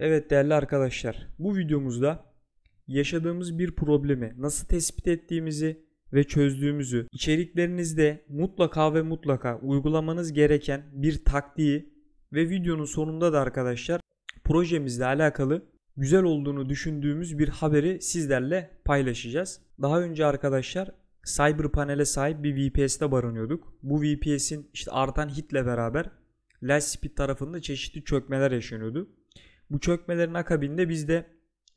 Evet değerli arkadaşlar, bu videomuzda yaşadığımız bir problemi nasıl tespit ettiğimizi ve çözdüğümüzü, içeriklerinizde mutlaka ve mutlaka uygulamanız gereken bir taktiği ve videonun sonunda da arkadaşlar projemizle alakalı güzel olduğunu düşündüğümüz bir haberi sizlerle paylaşacağız. Daha önce arkadaşlar Cyber panele sahip bir VPS'te barınıyorduk. Bu VPS'in işte artan hitle beraber Lightspeed tarafında çeşitli çökmeler yaşanıyordu. Bu çökmelerin akabinde biz de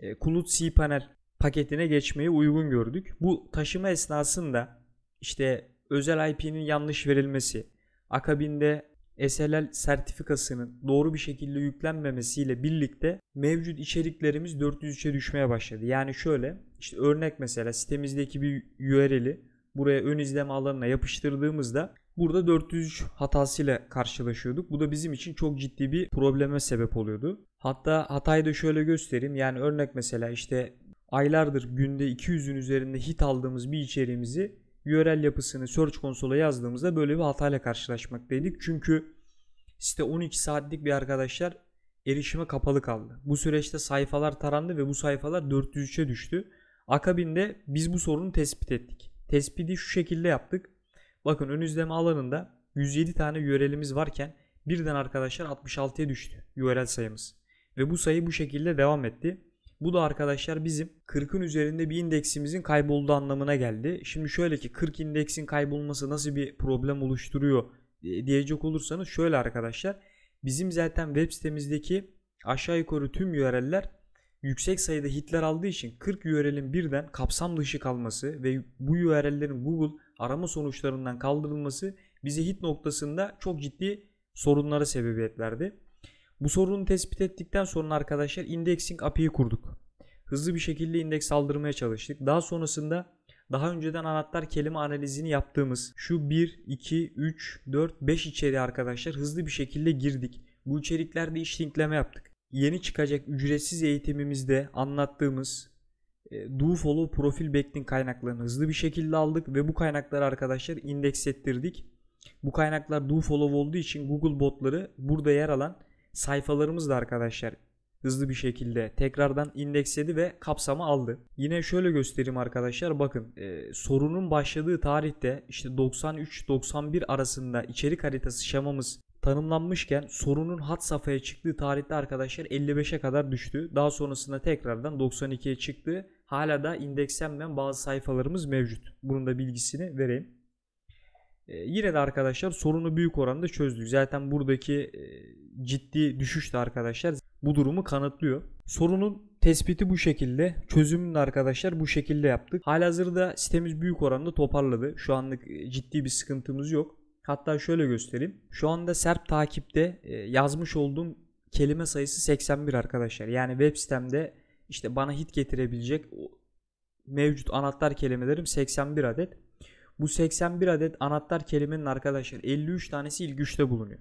e, Kulut cPanel paketine geçmeyi uygun gördük. Bu taşıma esnasında işte özel IP'nin yanlış verilmesi, akabinde SLL sertifikasının doğru bir şekilde yüklenmemesiyle birlikte mevcut içeriklerimiz 403'e düşmeye başladı. Yani şöyle işte örnek mesela sitemizdeki bir URL'i buraya ön izleme alanına yapıştırdığımızda Burada 403 hatasıyla karşılaşıyorduk. Bu da bizim için çok ciddi bir probleme sebep oluyordu. Hatta hatayı da şöyle göstereyim. Yani örnek mesela işte aylardır günde 200'ün üzerinde hit aldığımız bir içeriğimizi URL yapısını Search Console'a yazdığımızda böyle bir hatayla karşılaşmaktaydık. Çünkü site 12 saatlik bir arkadaşlar erişime kapalı kaldı. Bu süreçte sayfalar tarandı ve bu sayfalar 403'e düştü. Akabinde biz bu sorunu tespit ettik. Tespiti şu şekilde yaptık. Bakın ön izleme alanında 107 tane URL'imiz varken birden arkadaşlar 66'ya düştü URL sayımız. Ve bu sayı bu şekilde devam etti. Bu da arkadaşlar bizim 40'ın üzerinde bir indeksimizin kaybolduğu anlamına geldi. Şimdi şöyle ki 40 indeksin kaybolması nasıl bir problem oluşturuyor e, diyecek olursanız şöyle arkadaşlar. Bizim zaten web sitemizdeki aşağı yukarı tüm URL'ler yüksek sayıda hitler aldığı için 40 URL'in birden kapsam dışı kalması ve bu URL'lerin Google arama sonuçlarından kaldırılması bize hit noktasında çok ciddi sorunlara sebebiyet verdi. Bu sorunu tespit ettikten sonra arkadaşlar indexing API'yi kurduk. Hızlı bir şekilde indeks aldırmaya çalıştık. Daha sonrasında daha önceden anahtar kelime analizini yaptığımız şu 1, 2, 3, 4, 5 içeriği arkadaşlar hızlı bir şekilde girdik. Bu içeriklerde iş linkleme yaptık yeni çıkacak ücretsiz eğitimimizde anlattığımız e, DoFollow profil backlink kaynaklarını hızlı bir şekilde aldık ve bu kaynakları arkadaşlar indeks ettirdik. Bu kaynaklar DoFollow olduğu için Google botları burada yer alan sayfalarımız da arkadaşlar hızlı bir şekilde tekrardan indeksledi ve kapsamı aldı. Yine şöyle göstereyim arkadaşlar bakın e, sorunun başladığı tarihte işte 93-91 arasında içerik haritası şemamız tanımlanmışken sorunun hat safhaya çıktığı tarihte arkadaşlar 55'e kadar düştü. Daha sonrasında tekrardan 92'ye çıktı. Hala da indekslenmeyen bazı sayfalarımız mevcut. Bunun da bilgisini vereyim. Ee, yine de arkadaşlar sorunu büyük oranda çözdük. Zaten buradaki e, ciddi düşüş de arkadaşlar bu durumu kanıtlıyor. Sorunun tespiti bu şekilde. Çözümünü arkadaşlar bu şekilde yaptık. Halihazırda sitemiz büyük oranda toparladı. Şu anlık e, ciddi bir sıkıntımız yok. Hatta şöyle göstereyim. Şu anda SERP takipte e, yazmış olduğum kelime sayısı 81 arkadaşlar. Yani web sitemde işte bana hit getirebilecek mevcut anahtar kelimelerim 81 adet. Bu 81 adet anahtar kelimenin arkadaşlar 53 tanesi ilk 3'te bulunuyor.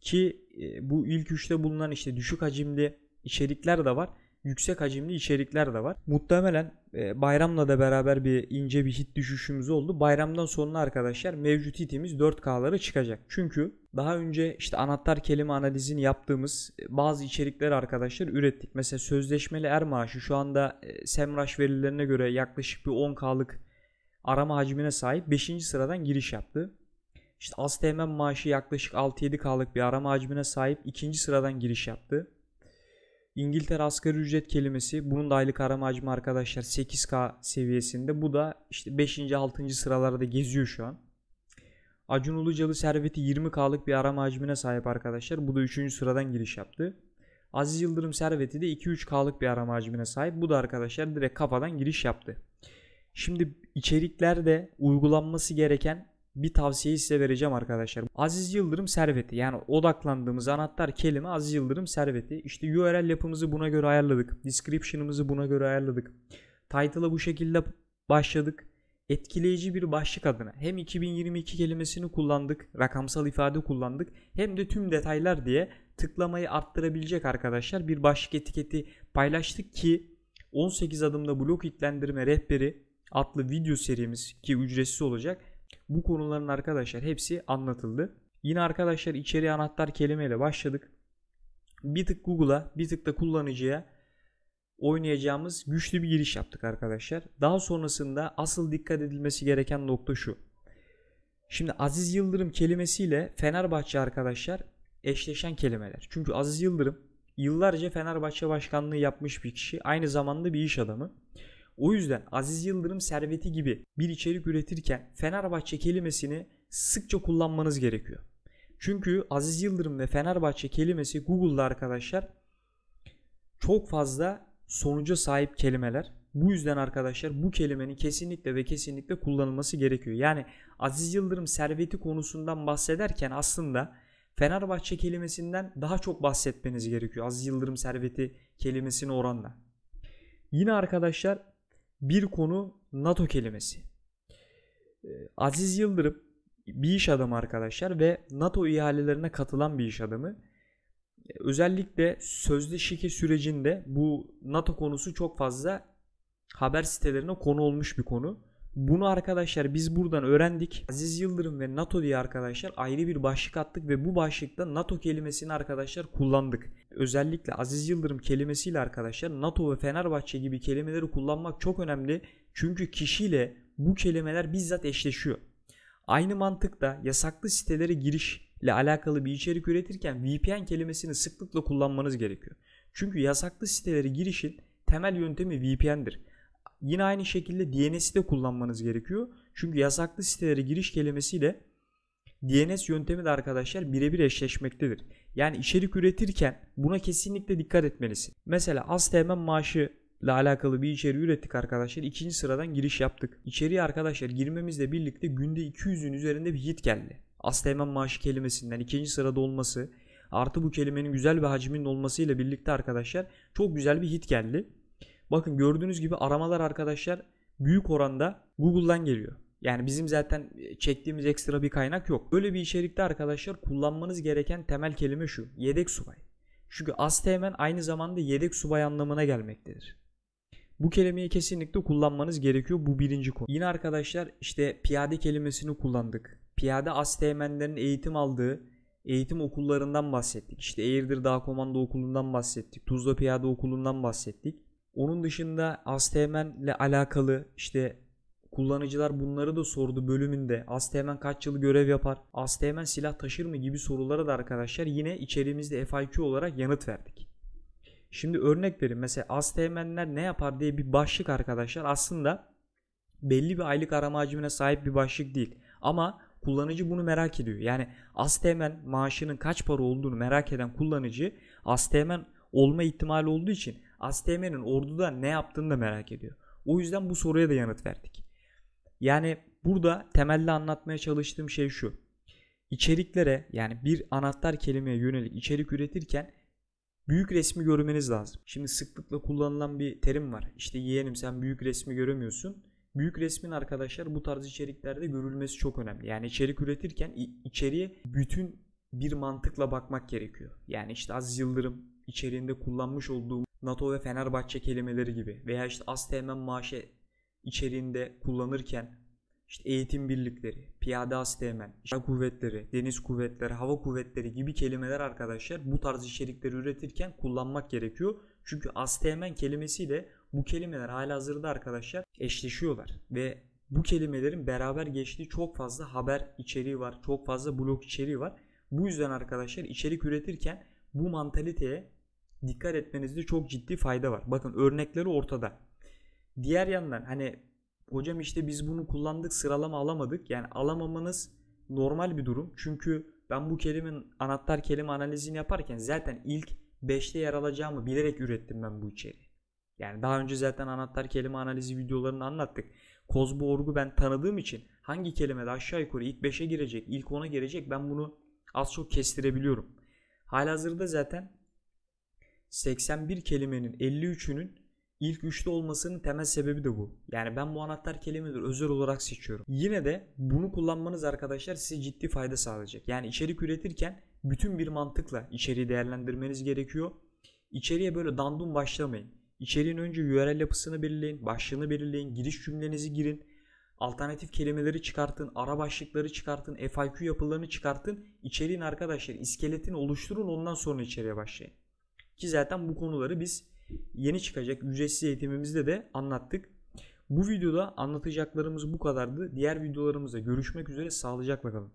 Ki e, bu ilk 3'te bulunan işte düşük hacimli içerikler de var yüksek hacimli içerikler de var. Muhtemelen e, bayramla da beraber bir ince bir hit düşüşümüz oldu. Bayramdan sonra arkadaşlar mevcut hitimiz 4K'lara çıkacak. Çünkü daha önce işte anahtar kelime analizini yaptığımız e, bazı içerikler arkadaşlar ürettik. Mesela sözleşmeli er maaşı şu anda e, Semraş verilerine göre yaklaşık bir 10K'lık arama hacmine sahip 5. sıradan giriş yaptı. İşte ASTM maaşı yaklaşık 6-7K'lık bir arama hacmine sahip 2. sıradan giriş yaptı. İngiltere asgari ücret kelimesi bunun da aylık arama hacmi arkadaşlar 8K seviyesinde. Bu da işte 5. 6. sıralarda geziyor şu an. Acun Ilıcalı serveti 20K'lık bir arama hacmine sahip arkadaşlar. Bu da 3. sıradan giriş yaptı. Aziz Yıldırım serveti de 2-3K'lık bir arama hacmine sahip. Bu da arkadaşlar direkt kafadan giriş yaptı. Şimdi içeriklerde uygulanması gereken bir tavsiyeyi size vereceğim arkadaşlar. Aziz Yıldırım serveti yani odaklandığımız anahtar kelime Aziz Yıldırım serveti. İşte URL yapımızı buna göre ayarladık. Description'ımızı buna göre ayarladık. Title'a bu şekilde başladık. Etkileyici bir başlık adına hem 2022 kelimesini kullandık, rakamsal ifade kullandık hem de tüm detaylar diye tıklamayı arttırabilecek arkadaşlar bir başlık etiketi paylaştık ki 18 adımda blok itlendirme rehberi adlı video serimiz ki ücretsiz olacak bu konuların arkadaşlar hepsi anlatıldı. Yine arkadaşlar içeriye anahtar kelimeyle başladık. Bir tık Google'a bir tık da kullanıcıya oynayacağımız güçlü bir giriş yaptık arkadaşlar. Daha sonrasında asıl dikkat edilmesi gereken nokta şu. Şimdi Aziz Yıldırım kelimesiyle Fenerbahçe arkadaşlar eşleşen kelimeler. Çünkü Aziz Yıldırım yıllarca Fenerbahçe başkanlığı yapmış bir kişi. Aynı zamanda bir iş adamı. O yüzden Aziz Yıldırım serveti gibi bir içerik üretirken Fenerbahçe kelimesini sıkça kullanmanız gerekiyor. Çünkü Aziz Yıldırım ve Fenerbahçe kelimesi Google'da arkadaşlar çok fazla sonuca sahip kelimeler. Bu yüzden arkadaşlar bu kelimenin kesinlikle ve kesinlikle kullanılması gerekiyor. Yani Aziz Yıldırım serveti konusundan bahsederken aslında Fenerbahçe kelimesinden daha çok bahsetmeniz gerekiyor. Aziz Yıldırım serveti kelimesine oranla. Yine arkadaşlar bir konu NATO kelimesi. Ee, Aziz Yıldırım bir iş adamı arkadaşlar ve NATO ihalelerine katılan bir iş adamı. Ee, özellikle sözde şike sürecinde bu NATO konusu çok fazla haber sitelerine konu olmuş bir konu. Bunu arkadaşlar biz buradan öğrendik. Aziz Yıldırım ve NATO diye arkadaşlar ayrı bir başlık attık ve bu başlıkta NATO kelimesini arkadaşlar kullandık. Özellikle Aziz Yıldırım kelimesiyle arkadaşlar NATO ve Fenerbahçe gibi kelimeleri kullanmak çok önemli. Çünkü kişiyle bu kelimeler bizzat eşleşiyor. Aynı mantıkta yasaklı sitelere girişle alakalı bir içerik üretirken VPN kelimesini sıklıkla kullanmanız gerekiyor. Çünkü yasaklı sitelere girişin temel yöntemi VPN'dir. Yine aynı şekilde DNS'i de kullanmanız gerekiyor. Çünkü yasaklı sitelere giriş kelimesiyle DNS yöntemi de arkadaşlar birebir eşleşmektedir. Yani içerik üretirken buna kesinlikle dikkat etmelisin. Mesela az temen maaşı ile alakalı bir içeriği ürettik arkadaşlar. İkinci sıradan giriş yaptık. İçeriye arkadaşlar girmemizle birlikte günde 200'ün üzerinde bir hit geldi. Az temen maaşı kelimesinden ikinci sırada olması artı bu kelimenin güzel bir hacminin olmasıyla birlikte arkadaşlar çok güzel bir hit geldi. Bakın gördüğünüz gibi aramalar arkadaşlar büyük oranda Google'dan geliyor. Yani bizim zaten e, çektiğimiz ekstra bir kaynak yok. Böyle bir içerikte arkadaşlar kullanmanız gereken temel kelime şu. Yedek subay. Çünkü asteğmen aynı zamanda yedek subay anlamına gelmektedir. Bu kelimeyi kesinlikle kullanmanız gerekiyor. Bu birinci konu. Yine arkadaşlar işte piyade kelimesini kullandık. Piyade asteğmenlerin eğitim aldığı eğitim okullarından bahsettik. İşte Eğirdir Dağ Komando Okulu'ndan bahsettik. Tuzla Piyade Okulu'ndan bahsettik. Onun dışında Asteğmen ile alakalı işte kullanıcılar bunları da sordu bölümünde. Asteğmen kaç yıl görev yapar? Asteğmen silah taşır mı gibi sorulara da arkadaşlar yine içeriğimizde FAQ olarak yanıt verdik. Şimdi örnek verin. Mesela Asteğmenler ne yapar diye bir başlık arkadaşlar aslında belli bir aylık arama hacmine sahip bir başlık değil. Ama kullanıcı bunu merak ediyor. Yani Asteğmen maaşının kaç para olduğunu merak eden kullanıcı Asteğmen olma ihtimali olduğu için ASTM'nin orduda ne yaptığını da merak ediyor. O yüzden bu soruya da yanıt verdik. Yani burada temelli anlatmaya çalıştığım şey şu. İçeriklere yani bir anahtar kelimeye yönelik içerik üretirken büyük resmi görmeniz lazım. Şimdi sıklıkla kullanılan bir terim var. İşte yeğenim sen büyük resmi göremiyorsun. Büyük resmin arkadaşlar bu tarz içeriklerde görülmesi çok önemli. Yani içerik üretirken içeriye bütün bir mantıkla bakmak gerekiyor. Yani işte az Yıldırım içeriğinde kullanmış olduğum NATO ve Fenerbahçe kelimeleri gibi veya işte az teğmen maaşı içeriğinde kullanırken işte eğitim birlikleri, piyade az teğmen, kuvvetleri, deniz kuvvetleri, hava kuvvetleri gibi kelimeler arkadaşlar bu tarz içerikleri üretirken kullanmak gerekiyor. Çünkü az kelimesiyle bu kelimeler hazırda arkadaşlar eşleşiyorlar ve bu kelimelerin beraber geçtiği çok fazla haber içeriği var. Çok fazla blog içeriği var. Bu yüzden arkadaşlar içerik üretirken bu mantaliteye dikkat etmenizde çok ciddi fayda var. Bakın örnekleri ortada. Diğer yandan hani hocam işte biz bunu kullandık sıralama alamadık. Yani alamamanız normal bir durum. Çünkü ben bu kelimenin anahtar kelime analizini yaparken zaten ilk 5'te yer alacağımı bilerek ürettim ben bu içeriği. Yani daha önce zaten anahtar kelime analizi videolarını anlattık. Kozbu Orgu ben tanıdığım için hangi kelime de aşağı yukarı ilk 5'e girecek, ilk 10'a girecek ben bunu az çok kestirebiliyorum. Halihazırda zaten 81 kelimenin 53'ünün ilk üçlü olmasının temel sebebi de bu. Yani ben bu anahtar kelimeleri özel olarak seçiyorum. Yine de bunu kullanmanız arkadaşlar size ciddi fayda sağlayacak. Yani içerik üretirken bütün bir mantıkla içeriği değerlendirmeniz gerekiyor. İçeriye böyle dandum başlamayın. İçeriğin önce URL yapısını belirleyin, başlığını belirleyin, giriş cümlenizi girin. Alternatif kelimeleri çıkartın, ara başlıkları çıkartın, FAQ yapılarını çıkartın. İçeriğin arkadaşlar iskeletini oluşturun ondan sonra içeriye başlayın. Ki zaten bu konuları biz yeni çıkacak ücretsiz eğitimimizde de anlattık. Bu videoda anlatacaklarımız bu kadardı. Diğer videolarımızda görüşmek üzere sağlıcakla kalın.